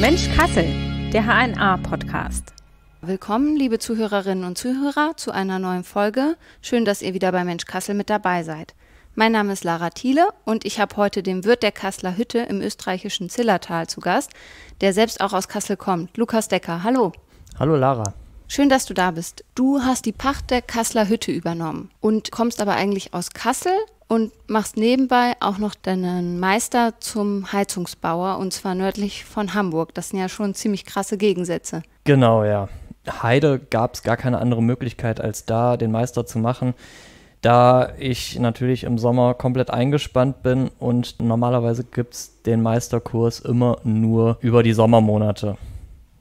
Mensch Kassel, der HNA-Podcast. Willkommen, liebe Zuhörerinnen und Zuhörer, zu einer neuen Folge. Schön, dass ihr wieder bei Mensch Kassel mit dabei seid. Mein Name ist Lara Thiele und ich habe heute den Wirt der Kasseler Hütte im österreichischen Zillertal zu Gast, der selbst auch aus Kassel kommt. Lukas Decker, hallo. Hallo Lara. Schön, dass du da bist. Du hast die Pacht der Kasseler Hütte übernommen und kommst aber eigentlich aus Kassel und machst nebenbei auch noch deinen Meister zum Heizungsbauer und zwar nördlich von Hamburg. Das sind ja schon ziemlich krasse Gegensätze. Genau, ja. Heide gab es gar keine andere Möglichkeit, als da den Meister zu machen, da ich natürlich im Sommer komplett eingespannt bin und normalerweise gibt es den Meisterkurs immer nur über die Sommermonate.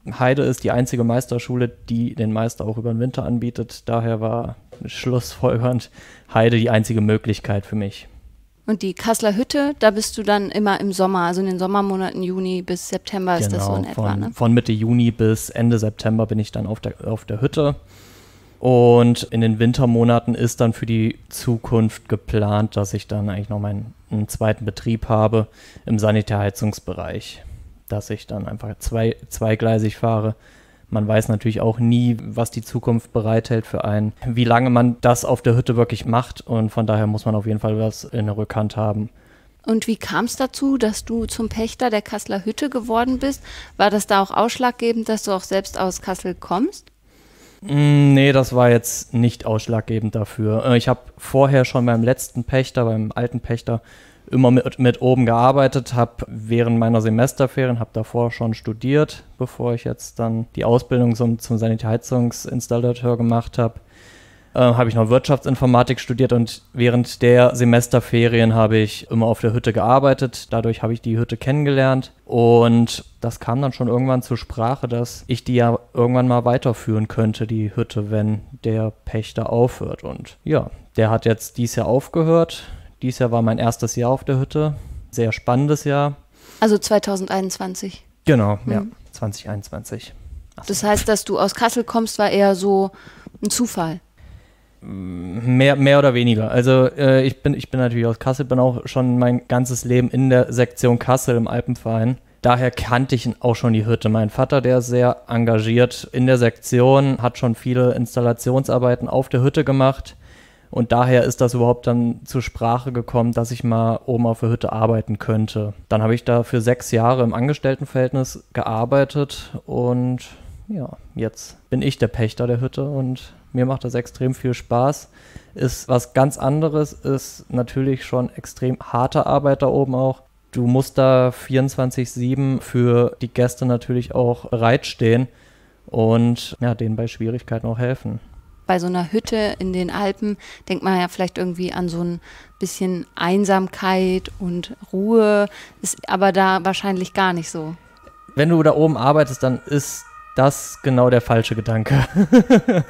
Heide ist die einzige Meisterschule, die den Meister auch über den Winter anbietet. Daher war schlussfolgernd Heide die einzige Möglichkeit für mich. Und die Kassler Hütte, da bist du dann immer im Sommer, also in den Sommermonaten Juni bis September genau, ist das so in genau, etwa, von, ne? Von Mitte Juni bis Ende September bin ich dann auf der, auf der Hütte. Und in den Wintermonaten ist dann für die Zukunft geplant, dass ich dann eigentlich noch meinen zweiten Betrieb habe im Sanitärheizungsbereich dass ich dann einfach zwei, zweigleisig fahre. Man weiß natürlich auch nie, was die Zukunft bereithält für einen, wie lange man das auf der Hütte wirklich macht. Und von daher muss man auf jeden Fall was in der Rückhand haben. Und wie kam es dazu, dass du zum Pächter der Kasseler Hütte geworden bist? War das da auch ausschlaggebend, dass du auch selbst aus Kassel kommst? Mm, nee, das war jetzt nicht ausschlaggebend dafür. Äh, ich habe vorher schon beim letzten Pächter, beim alten Pächter, immer mit, mit oben gearbeitet, habe während meiner Semesterferien, habe davor schon studiert, bevor ich jetzt dann die Ausbildung zum, zum Sanitätsheizungsinstallateur gemacht habe, äh, habe ich noch Wirtschaftsinformatik studiert und während der Semesterferien habe ich immer auf der Hütte gearbeitet. Dadurch habe ich die Hütte kennengelernt und das kam dann schon irgendwann zur Sprache, dass ich die ja irgendwann mal weiterführen könnte, die Hütte, wenn der Pächter aufhört. Und ja, der hat jetzt dies Jahr aufgehört dies Jahr war mein erstes Jahr auf der Hütte. Sehr spannendes Jahr. Also 2021. Genau, mhm. ja, 2021. Achso. Das heißt, dass du aus Kassel kommst, war eher so ein Zufall. Mm, mehr, mehr oder weniger. Also äh, ich, bin, ich bin natürlich aus Kassel, bin auch schon mein ganzes Leben in der Sektion Kassel im Alpenverein. Daher kannte ich auch schon die Hütte. Mein Vater, der ist sehr engagiert in der Sektion, hat schon viele Installationsarbeiten auf der Hütte gemacht. Und daher ist das überhaupt dann zur Sprache gekommen, dass ich mal oben auf der Hütte arbeiten könnte. Dann habe ich da für sechs Jahre im Angestelltenverhältnis gearbeitet und ja, jetzt bin ich der Pächter der Hütte und mir macht das extrem viel Spaß. Ist was ganz anderes, ist natürlich schon extrem harte Arbeit da oben auch. Du musst da 24-7 für die Gäste natürlich auch bereitstehen und ja, denen bei Schwierigkeiten auch helfen bei so einer Hütte in den Alpen denkt man ja vielleicht irgendwie an so ein bisschen Einsamkeit und Ruhe, ist aber da wahrscheinlich gar nicht so. Wenn du da oben arbeitest, dann ist das genau der falsche Gedanke.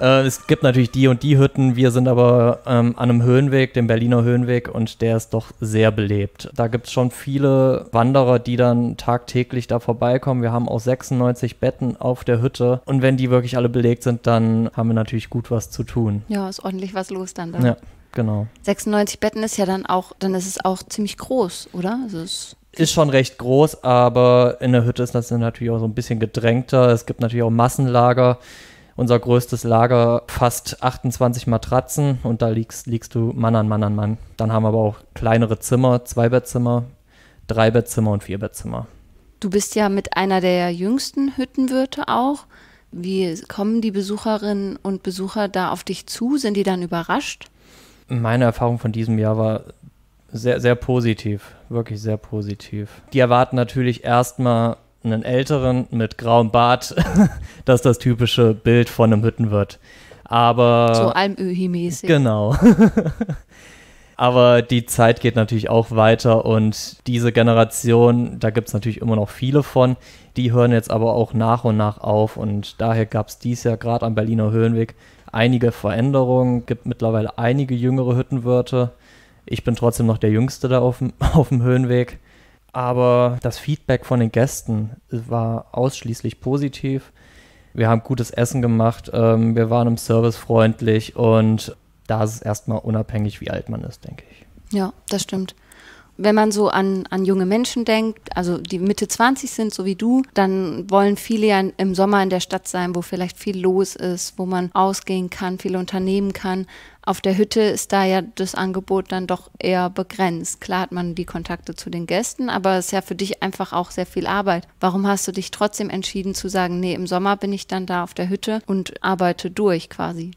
Äh, es gibt natürlich die und die Hütten. Wir sind aber ähm, an einem Höhenweg, dem Berliner Höhenweg, und der ist doch sehr belebt. Da gibt es schon viele Wanderer, die dann tagtäglich da vorbeikommen. Wir haben auch 96 Betten auf der Hütte. Und wenn die wirklich alle belegt sind, dann haben wir natürlich gut was zu tun. Ja, ist ordentlich was los dann da. Ja. Genau. 96 Betten ist ja dann auch, dann ist es auch ziemlich groß, oder? Also es ist schon recht groß, aber in der Hütte ist das natürlich auch so ein bisschen gedrängter. Es gibt natürlich auch Massenlager unser größtes Lager fast 28 Matratzen und da liegst, liegst du Mann an Mann an Mann. Dann haben wir aber auch kleinere Zimmer, Zweibettzimmer, Dreibettzimmer und Vierbettzimmer. Du bist ja mit einer der jüngsten Hüttenwirte auch. Wie kommen die Besucherinnen und Besucher da auf dich zu? Sind die dann überrascht? Meine Erfahrung von diesem Jahr war sehr, sehr positiv. Wirklich sehr positiv. Die erwarten natürlich erstmal einen älteren mit grauem Bart. das ist das typische Bild von einem Hüttenwirt. Aber. So Almöhi-mäßig. Genau. Aber die Zeit geht natürlich auch weiter und diese Generation, da gibt es natürlich immer noch viele von, die hören jetzt aber auch nach und nach auf und daher gab es dies Jahr gerade am Berliner Höhenweg einige Veränderungen, gibt mittlerweile einige jüngere Hüttenwirte. Ich bin trotzdem noch der Jüngste da auf dem Höhenweg. Aber das Feedback von den Gästen war ausschließlich positiv. Wir haben gutes Essen gemacht, ähm, wir waren im Service freundlich und da ist es erstmal unabhängig, wie alt man ist, denke ich. Ja, das stimmt wenn man so an, an junge Menschen denkt, also die Mitte 20 sind, so wie du, dann wollen viele ja im Sommer in der Stadt sein, wo vielleicht viel los ist, wo man ausgehen kann, viel unternehmen kann. Auf der Hütte ist da ja das Angebot dann doch eher begrenzt. Klar hat man die Kontakte zu den Gästen, aber es ist ja für dich einfach auch sehr viel Arbeit. Warum hast du dich trotzdem entschieden zu sagen, nee, im Sommer bin ich dann da auf der Hütte und arbeite durch quasi?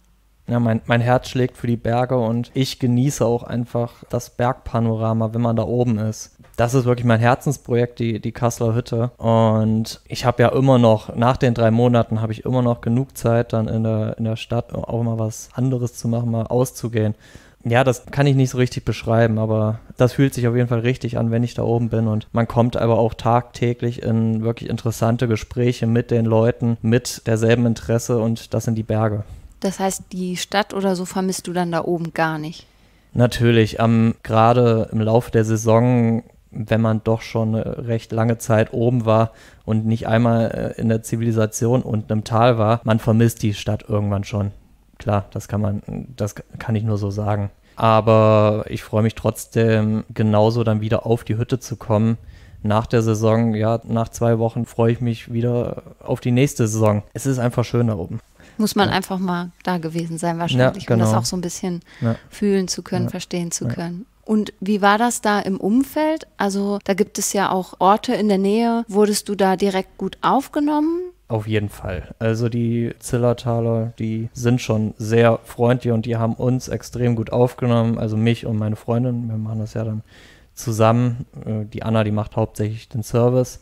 Ja, mein, mein Herz schlägt für die Berge und ich genieße auch einfach das Bergpanorama, wenn man da oben ist. Das ist wirklich mein Herzensprojekt, die, die Kasseler Hütte. Und ich habe ja immer noch, nach den drei Monaten habe ich immer noch genug Zeit, dann in der, in der Stadt auch mal was anderes zu machen, mal auszugehen. Ja, das kann ich nicht so richtig beschreiben, aber das fühlt sich auf jeden Fall richtig an, wenn ich da oben bin. Und man kommt aber auch tagtäglich in wirklich interessante Gespräche mit den Leuten, mit derselben Interesse und das sind die Berge. Das heißt, die Stadt oder so vermisst du dann da oben gar nicht? Natürlich. Um, Gerade im Laufe der Saison, wenn man doch schon eine recht lange Zeit oben war und nicht einmal äh, in der Zivilisation und einem Tal war, man vermisst die Stadt irgendwann schon. Klar, das kann man, das kann ich nur so sagen. Aber ich freue mich trotzdem genauso dann wieder auf die Hütte zu kommen. Nach der Saison, ja, nach zwei Wochen freue ich mich wieder auf die nächste Saison. Es ist einfach schön da oben. Muss man ja. einfach mal da gewesen sein, wahrscheinlich, ja, genau. um das genau. auch so ein bisschen ja. fühlen zu können, verstehen zu können. Und wie war das da im Umfeld? Also da gibt es ja auch Orte in der Nähe. Wurdest du da direkt gut aufgenommen? Auf jeden Fall. Also die Zillertaler, die sind schon sehr freundlich und die haben uns extrem gut aufgenommen. Also mich und meine Freundin, wir machen das ja dann zusammen. Äh, die Anna, die macht hauptsächlich den Service.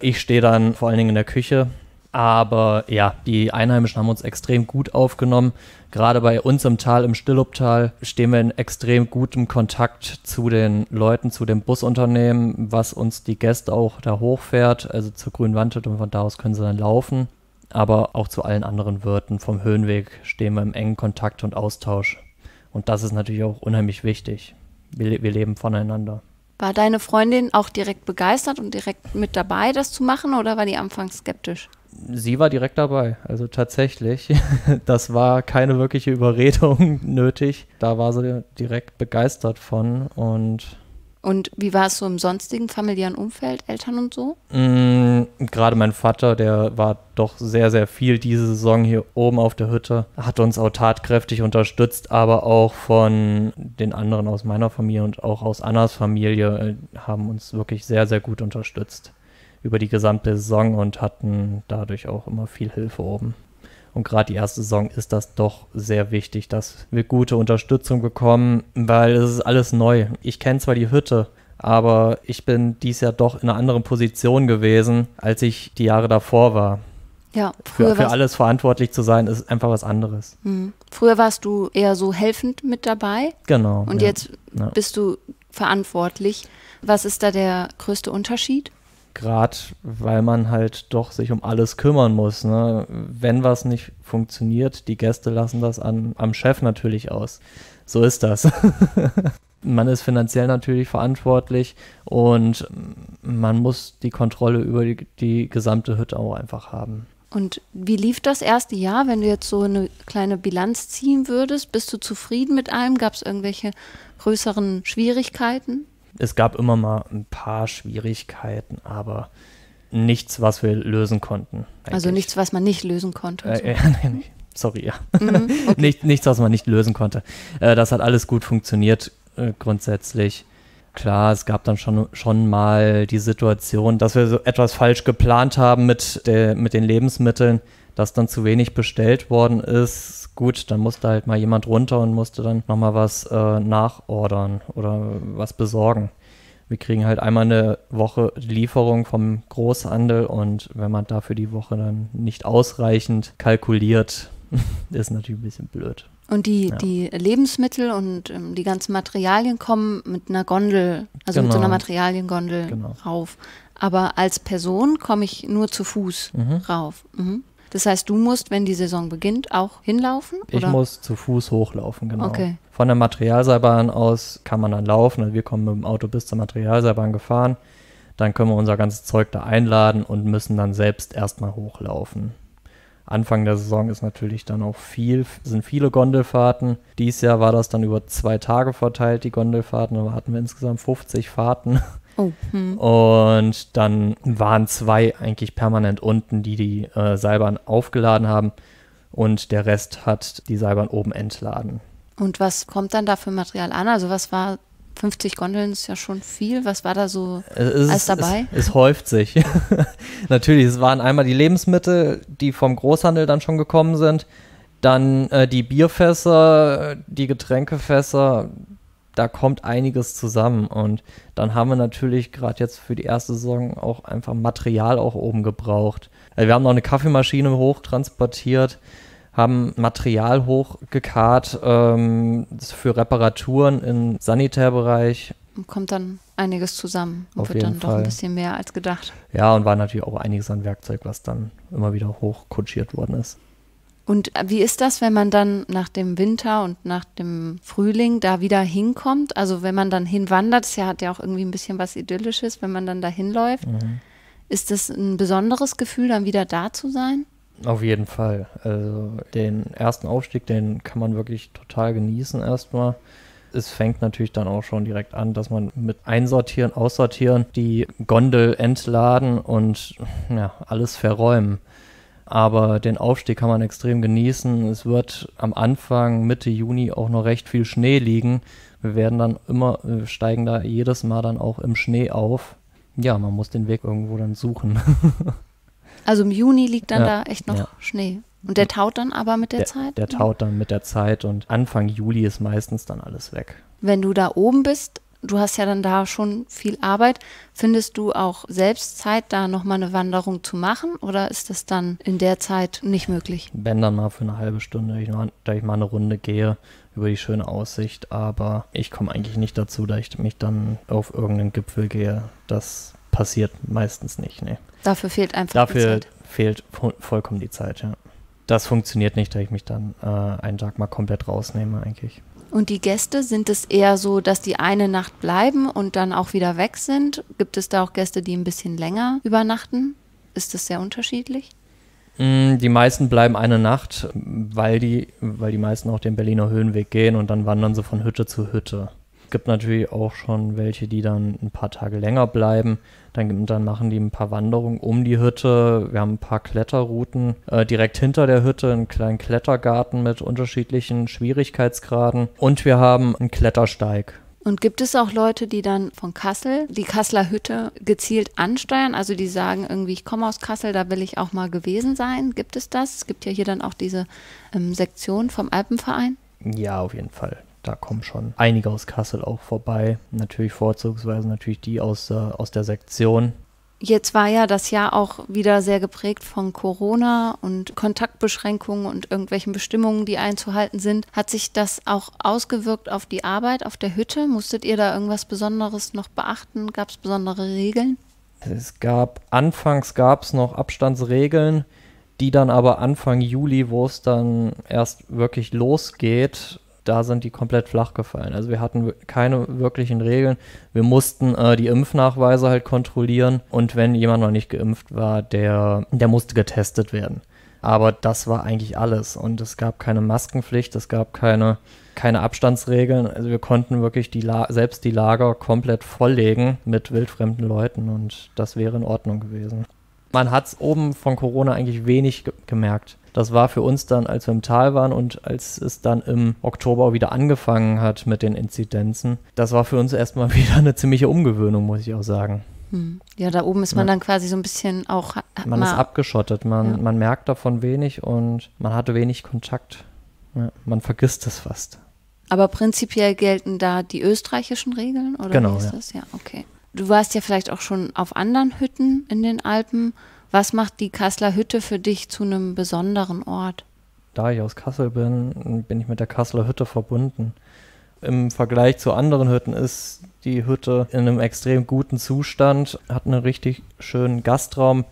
Ich stehe dann vor allen Dingen in der Küche aber ja, die Einheimischen haben uns extrem gut aufgenommen. Gerade bei uns im Tal, im Stilluptal, stehen wir in extrem gutem Kontakt zu den Leuten, zu dem Busunternehmen, was uns die Gäste auch da hochfährt, also zur grünen Grünwandtet und von da aus können sie dann laufen. Aber auch zu allen anderen Wirten vom Höhenweg stehen wir im engen Kontakt und Austausch. Und das ist natürlich auch unheimlich wichtig. wir, wir leben voneinander. War deine Freundin auch direkt begeistert und direkt mit dabei, das zu machen, oder war die anfangs skeptisch? sie war direkt dabei. Also tatsächlich, das war keine wirkliche Überredung nötig. Da war sie direkt begeistert von und. Und wie war es so im sonstigen familiären Umfeld, Eltern und so? Mm, Gerade mein Vater, der war doch sehr, sehr viel diese Saison hier oben auf der Hütte, hat uns auch tatkräftig unterstützt, aber auch von den anderen aus meiner Familie und auch aus Annas Familie äh, haben uns wirklich sehr, sehr gut unterstützt über die gesamte Saison und hatten dadurch auch immer viel Hilfe oben. Und gerade die erste Saison ist das doch sehr wichtig, dass wir gute Unterstützung bekommen, weil es ist alles neu. Ich kenne zwar die Hütte, aber ich bin dies Jahr doch in einer anderen Position gewesen, als ich die Jahre davor war. Ja, früher für, für alles verantwortlich zu sein, ist einfach was anderes. Mhm. Früher warst du eher so helfend mit dabei. Genau. Und ja, jetzt ja. bist du verantwortlich. Was ist da der größte Unterschied? gerade weil man halt doch sich um alles kümmern muss. Ne? Wenn was nicht funktioniert, die Gäste lassen das an, am Chef natürlich aus. So ist das. man ist finanziell natürlich verantwortlich und man muss die Kontrolle über die, die gesamte Hütte auch einfach haben. Und wie lief das erste Jahr, wenn du jetzt so eine kleine Bilanz ziehen würdest? Bist du zufrieden mit allem? Gab es irgendwelche größeren Schwierigkeiten? Es gab immer mal ein paar Schwierigkeiten, aber nichts, was wir lösen konnten. Eigentlich. Also nichts, was man nicht lösen konnte. Äh, so. Äh, Sorry, ja. Mhm, okay. Nicht, nichts, was man nicht lösen konnte. Äh, das hat alles gut funktioniert, äh, grundsätzlich. Klar, es gab dann schon, schon mal die Situation, dass wir so etwas falsch geplant haben mit, der, mit den Lebensmitteln, dass dann zu wenig bestellt worden ist gut, dann musste halt mal jemand runter und musste dann nochmal was äh, nachordern oder was besorgen. Wir kriegen halt einmal eine Woche Lieferung vom Großhandel und wenn man dafür die Woche dann nicht ausreichend kalkuliert, ist natürlich ein bisschen blöd. Und die, ja. die Lebensmittel und ähm, die ganzen Materialien kommen mit einer Gondel, also genau. mit so einer genau. Materialiengondel genau. rauf. Aber als Person komme ich nur zu Fuß mhm. rauf. Mhm. Das heißt, du musst, wenn die Saison beginnt, auch hinlaufen? Ich oder? muss zu Fuß hochlaufen, genau. Okay. Von der Materialseilbahn aus kann man dann laufen. Also wir kommen mit dem Auto bis zur Materialseilbahn gefahren. Dann können wir unser ganzes Zeug da einladen und müssen dann selbst erstmal hochlaufen. Anfang der Saison ist natürlich dann auch viel, sind viele Gondelfahrten. Dies Jahr war das dann über zwei Tage verteilt, die Gondelfahrten. Da hatten wir insgesamt 50 Fahrten. Oh, hm. Und dann waren zwei eigentlich permanent unten, die die äh, Seilbahn aufgeladen haben. Und der Rest hat die Seilbahn oben entladen. Und was kommt dann da für Material an? Also was war 50 Gondeln ist ja schon viel. Was war da so es, alles dabei? Es, es häuft sich. Natürlich, es waren einmal die Lebensmittel, die vom Großhandel dann schon gekommen sind. Dann äh, die Bierfässer, die Getränkefässer, da kommt einiges zusammen. Und dann haben wir natürlich gerade jetzt für die erste Saison auch einfach Material auch oben gebraucht. Also wir haben noch eine Kaffeemaschine hochtransportiert, haben Material hochgekarrt ähm, für Reparaturen im Sanitärbereich. Kommt dann einiges zusammen und Auf wird dann Fall. doch ein bisschen mehr als gedacht. Ja, und war natürlich auch einiges an Werkzeug, was dann immer wieder hochkutschiert worden ist. Und äh, wie ist das, wenn man dann nach dem Winter und nach dem Frühling da wieder hinkommt? Also wenn man dann hinwandert, das hat ja auch irgendwie ein bisschen was Idyllisches, wenn man dann da hinläuft. Mhm. Ist das ein besonderes Gefühl, dann wieder da zu sein? Auf jeden Fall. Also den ersten Aufstieg, den kann man wirklich total genießen erstmal. Es fängt natürlich dann auch schon direkt an, dass man mit einsortieren, aussortieren, die Gondel entladen und ja, alles verräumen aber den Aufstieg kann man extrem genießen. Es wird am Anfang, Mitte Juni auch noch recht viel Schnee liegen. Wir werden dann immer, äh, steigen da jedes Mal dann auch im Schnee auf. Ja, man muss den Weg irgendwo dann suchen. also im Juni liegt dann ja, da echt noch ja. Schnee. Und der taut dann aber mit der, der Zeit? Der taut dann mit der Zeit und Anfang Juli ist meistens dann alles weg. Wenn du da oben bist, du hast ja dann da schon viel Arbeit. Findest du auch selbst Zeit, da nochmal eine Wanderung zu machen oder ist das dann in der Zeit nicht möglich? Wenn dann mal für eine halbe Stunde, ich mal, da ich mal eine Runde gehe über die schöne Aussicht, aber ich komme eigentlich nicht dazu, da ich mich dann auf irgendeinen Gipfel gehe. Das passiert meistens nicht, nee. Dafür fehlt einfach Dafür die Zeit. Dafür fehlt vollkommen die Zeit, ja. Das funktioniert nicht, da ich mich dann äh, einen Tag mal komplett rausnehme eigentlich. Und die Gäste, sind es eher so, dass die eine Nacht bleiben und dann auch wieder weg sind? Gibt es da auch Gäste, die ein bisschen länger übernachten? Ist das sehr unterschiedlich? Mm, die meisten bleiben eine Nacht, weil die, weil die meisten auch den Berliner Höhenweg gehen und dann wandern sie von Hütte zu Hütte. Gibt natürlich auch schon welche, die dann ein paar Tage länger bleiben. Dann, dann machen die ein paar Wanderungen um die Hütte. Wir haben ein paar Kletterrouten äh, direkt hinter der Hütte, einen kleinen Klettergarten mit unterschiedlichen Schwierigkeitsgraden. Und wir haben einen Klettersteig. Und gibt es auch Leute, die dann von Kassel die Kasseler Hütte gezielt ansteuern? Also die sagen irgendwie, ich komme aus Kassel, da will ich auch mal gewesen sein. Gibt es das? Es gibt ja hier dann auch diese ähm, Sektion vom Alpenverein. Ja, auf jeden Fall da kommen schon einige aus Kassel auch vorbei. Natürlich vorzugsweise natürlich die aus, äh, aus der Sektion. Jetzt war ja das Jahr auch wieder sehr geprägt von Corona und Kontaktbeschränkungen und irgendwelchen Bestimmungen, die einzuhalten sind. Hat sich das auch ausgewirkt auf die Arbeit auf der Hütte? Musstet ihr da irgendwas Besonderes noch beachten? Gab es besondere Regeln? Es gab, anfangs gab es noch Abstandsregeln, die dann aber Anfang Juli, wo es dann erst wirklich losgeht, da sind die komplett flach gefallen. Also wir hatten keine wirklichen Regeln. Wir mussten äh, die Impfnachweise halt kontrollieren und wenn jemand noch nicht geimpft war, der, der musste getestet werden. Aber das war eigentlich alles und es gab keine Maskenpflicht, es gab keine, keine Abstandsregeln. Also wir konnten wirklich die selbst die Lager komplett volllegen mit wildfremden Leuten und das wäre in Ordnung gewesen. Man hat es oben von Corona eigentlich wenig ge gemerkt. Das war für uns dann, als wir im Tal waren und als es dann im Oktober wieder angefangen hat mit den Inzidenzen, das war für uns erstmal wieder eine ziemliche Umgewöhnung, muss ich auch sagen. Hm. Ja, da oben ist man ja. dann quasi so ein bisschen auch. Äh, man ist abgeschottet, man, ja. man merkt davon wenig und man hatte wenig Kontakt. Ja, man vergisst es fast. Aber prinzipiell gelten da die österreichischen Regeln, oder? Genau. Wie ist ja. Das? ja, okay. Du warst ja vielleicht auch schon auf anderen Hütten in den Alpen. Was macht die Kasseler Hütte für dich zu einem besonderen Ort? Da ich aus Kassel bin, bin ich mit der Kasseler Hütte verbunden. Im Vergleich zu anderen Hütten ist die Hütte in einem extrem guten Zustand, hat einen richtig schönen Gastraum,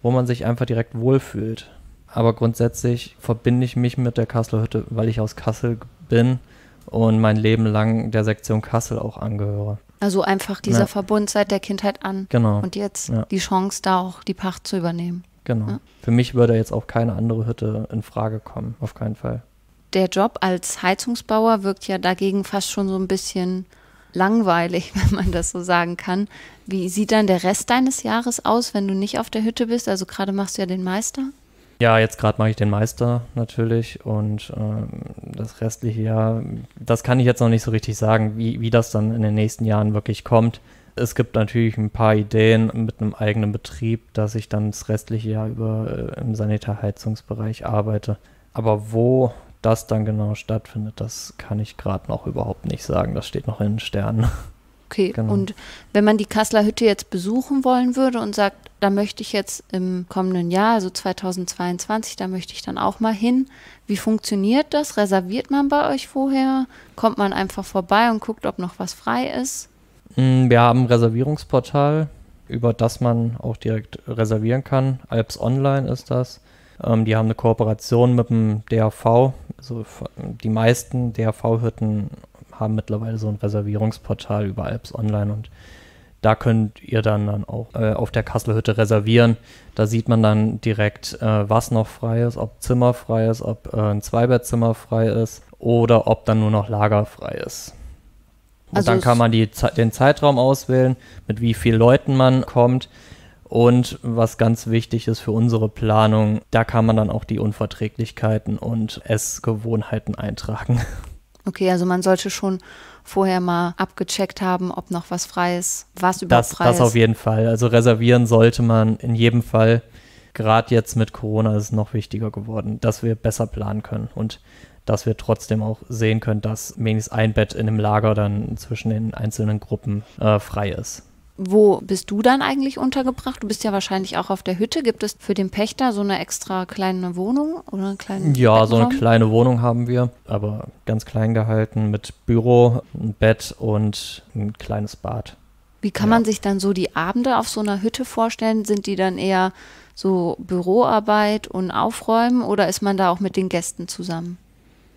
wo man sich einfach direkt wohlfühlt. Aber grundsätzlich verbinde ich mich mit der Kasseler Hütte, weil ich aus Kassel bin und mein Leben lang der Sektion Kassel auch angehöre. Also einfach dieser ja. Verbund seit der Kindheit an. Genau. Und jetzt ja. die Chance, da auch die Pacht zu übernehmen. Genau. Ja. Für mich würde jetzt auch keine andere Hütte in Frage kommen, auf keinen Fall. Der Job als Heizungsbauer wirkt ja dagegen fast schon so ein bisschen langweilig, wenn man das so sagen kann. Wie sieht dann der Rest deines Jahres aus, wenn du nicht auf der Hütte bist? Also gerade machst du ja den Meister ja, jetzt gerade mache ich den Meister natürlich und äh, das restliche Jahr, das kann ich jetzt noch nicht so richtig sagen, wie, wie das dann in den nächsten Jahren wirklich kommt. Es gibt natürlich ein paar Ideen mit einem eigenen Betrieb, dass ich dann das restliche Jahr über äh, im Sanitärheizungsbereich arbeite. Aber wo das dann genau stattfindet, das kann ich gerade noch überhaupt nicht sagen. Das steht noch in den Sternen. Okay, genau. und wenn man die Kasseler Hütte jetzt besuchen wollen würde und sagt, da möchte ich jetzt im kommenden Jahr, also 2022, da möchte ich dann auch mal hin. Wie funktioniert das? Reserviert man bei euch vorher? Kommt man einfach vorbei und guckt, ob noch was frei ist? Mm, wir haben ein Reservierungsportal, über das man auch direkt reservieren kann. Alps Online ist das. Ähm, die haben eine Kooperation mit dem DAV. Also die meisten DAV-Hütten haben mittlerweile so ein Reservierungsportal über Alps Online und da könnt ihr dann, dann auch äh, auf der Kasselhütte reservieren. Da sieht man dann direkt, äh, was noch frei ist, ob Zimmer frei ist, ob äh, ein Zweibettzimmer frei ist oder ob dann nur noch Lager frei ist. Und also dann kann man die, den Zeitraum auswählen, mit wie vielen Leuten man kommt. Und was ganz wichtig ist für unsere Planung, da kann man dann auch die Unverträglichkeiten und Essgewohnheiten eintragen. Okay, also man sollte schon vorher mal abgecheckt haben, ob noch was frei ist, was überhaupt das, frei das ist. Das auf jeden Fall. Also reservieren sollte man in jedem Fall. Gerade jetzt mit Corona ist es noch wichtiger geworden, dass wir besser planen können und dass wir trotzdem auch sehen können, dass wenigstens ein Bett in einem Lager dann zwischen den einzelnen Gruppen äh, frei ist. Wo bist du dann eigentlich untergebracht? Du bist ja wahrscheinlich auch auf der Hütte. Gibt es für den Pächter so eine extra kleine Wohnung oder einen kleinen Ja, Bettenraum? so eine kleine Wohnung haben wir, aber ganz klein gehalten mit Büro, ein Bett und ein kleines Bad. Wie kann ja. man sich dann so die Abende auf so einer Hütte vorstellen? Sind die dann eher so Büroarbeit und Aufräumen oder ist man da auch mit den Gästen zusammen?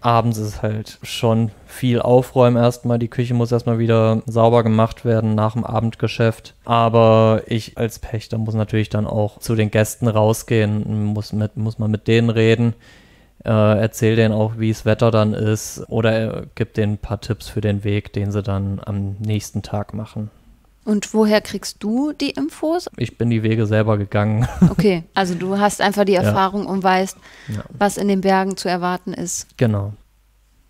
abends ist halt schon viel Aufräumen erstmal. Die Küche muss erstmal wieder sauber gemacht werden nach dem Abendgeschäft. Aber ich als Pächter muss natürlich dann auch zu den Gästen rausgehen, muss, mit, muss man mit denen reden. Äh, erzähl denen auch, wie das Wetter dann ist oder äh, gib denen ein paar Tipps für den Weg, den sie dann am nächsten Tag machen. Und woher kriegst du die Infos? Ich bin die Wege selber gegangen. Okay, also du hast einfach die Erfahrung ja. und weißt, ja. was in den Bergen zu erwarten ist. Genau.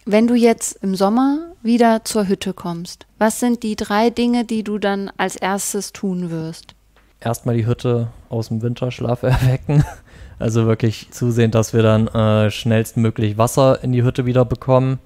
Wenn du jetzt im Sommer wieder zur Hütte kommst, was sind die drei Dinge, die du dann als erstes tun wirst? Erstmal die Hütte aus dem Winterschlaf erwecken. Also wirklich zusehen, dass wir dann äh, schnellstmöglich Wasser in die Hütte wieder bekommen,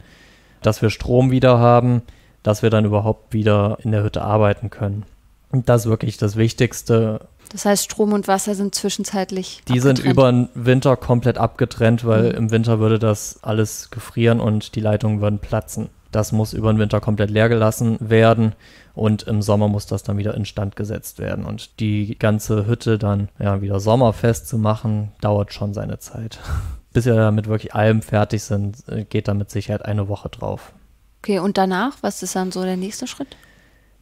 dass wir Strom wieder haben dass wir dann überhaupt wieder in der Hütte arbeiten können. Und das ist wirklich das Wichtigste. Das heißt, Strom und Wasser sind zwischenzeitlich. Die abgetrennt. sind über den Winter komplett abgetrennt, weil mhm. im Winter würde das alles gefrieren und die Leitungen würden platzen. Das muss über den Winter komplett leer gelassen werden und im Sommer muss das dann wieder instand gesetzt werden. Und die ganze Hütte dann ja, wieder sommerfest zu machen, dauert schon seine Zeit. Bis wir damit wirklich allem fertig sind, äh, geht da mit Sicherheit eine Woche drauf. Okay, und danach, was ist dann so der nächste Schritt?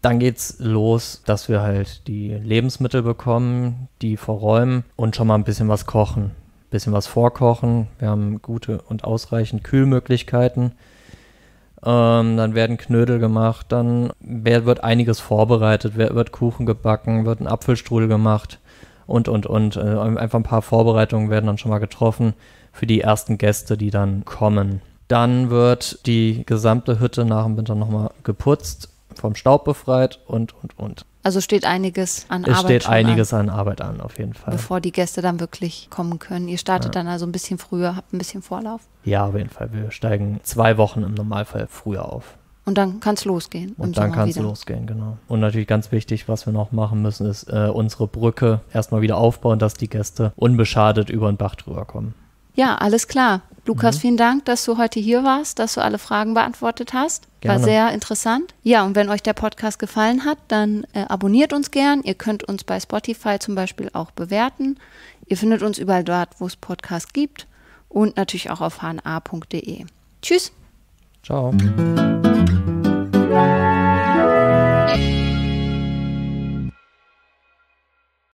Dann geht's los, dass wir halt die Lebensmittel bekommen, die verräumen und schon mal ein bisschen was kochen. Ein bisschen was vorkochen. Wir haben gute und ausreichend Kühlmöglichkeiten. Ähm, dann werden Knödel gemacht, dann wird einiges vorbereitet, wird Kuchen gebacken, wird ein Apfelstrudel gemacht und, und, und. Äh, einfach ein paar Vorbereitungen werden dann schon mal getroffen für die ersten Gäste, die dann kommen. Dann wird die gesamte Hütte nach dem Winter nochmal geputzt, vom Staub befreit und, und, und. Also steht einiges an es Arbeit an. Es steht einiges an. an. Arbeit an, auf jeden Fall. Bevor die Gäste dann wirklich kommen können. Ihr startet ja. dann also ein bisschen früher, habt ein bisschen Vorlauf. Ja, auf jeden Fall. Wir steigen zwei Wochen im Normalfall früher auf. Und dann kann es losgehen. Und dann kann es losgehen, genau. Und natürlich ganz wichtig, was wir noch machen müssen, ist äh, unsere Brücke erstmal wieder aufbauen, dass die Gäste unbeschadet über den Bach drüber kommen. Ja, alles klar. Lukas, mhm. vielen Dank, dass du heute hier warst, dass du alle Fragen beantwortet hast. Gerne. War sehr interessant. Ja, und wenn euch der Podcast gefallen hat, dann äh, abonniert uns gern. Ihr könnt uns bei Spotify zum Beispiel auch bewerten. Ihr findet uns überall dort, wo es Podcasts gibt und natürlich auch auf hna.de. Tschüss. Ciao.